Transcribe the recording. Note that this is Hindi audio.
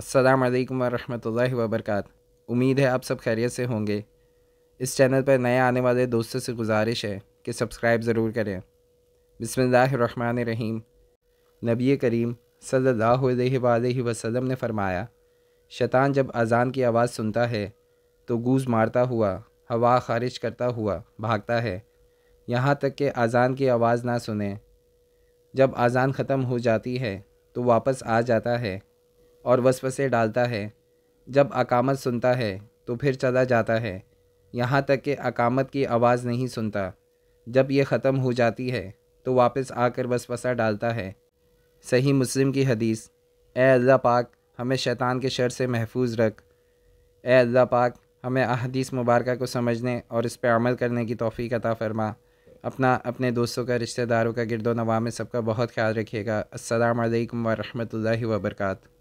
अस्सलाम वालेकुम वरहमतुल्लाहि वबरकात उम्मीद है आप सब खैरियत से होंगे इस चैनल पर नए आने वाले दोस्तों से गुजारिश है कि सब्सक्राइब ज़रूर करें बसमान रहीम नबी करीम सल्ला वसल्लम ने फ़रमाया शैतान जब अज़ान की आवाज़ सुनता है तो गूज मारता हुआ हवा खारिज करता हुआ भागता है यहाँ तक कि अज़ान की आवाज़ ना सुने जब अज़ान ख़त्म हो जाती है तो वापस आ जाता है और वसवसे डालता है जब अकामत सुनता है तो फिर चला जाता है यहाँ तक कि अकामत की आवाज़ नहीं सुनता जब यह ख़त्म हो जाती है तो वापस आकर वसवसा डालता है सही मुस्लिम की हदीस ए अल्लाह पाक हमें शैतान के शर से महफूज रख ए अल्लाह पाक हमें अहदीस मुबारक को समझने और इस पर अमल करने की तोफ़ी अता फ़रमा अपना अपने दोस्तों का रिश्तेदारों का गिरदो नवा में सबका बहुत ख्याल रखिएगा असलकम वरहमल वर्का